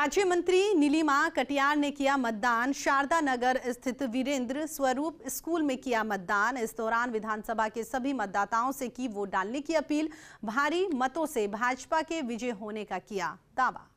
राज्य मंत्री नीलिमा कटियार ने किया मतदान शारदा नगर स्थित वीरेंद्र स्वरूप स्कूल में किया मतदान इस दौरान विधानसभा के सभी मतदाताओं से की वोट डालने की अपील भारी मतों से भाजपा के विजय होने का किया दावा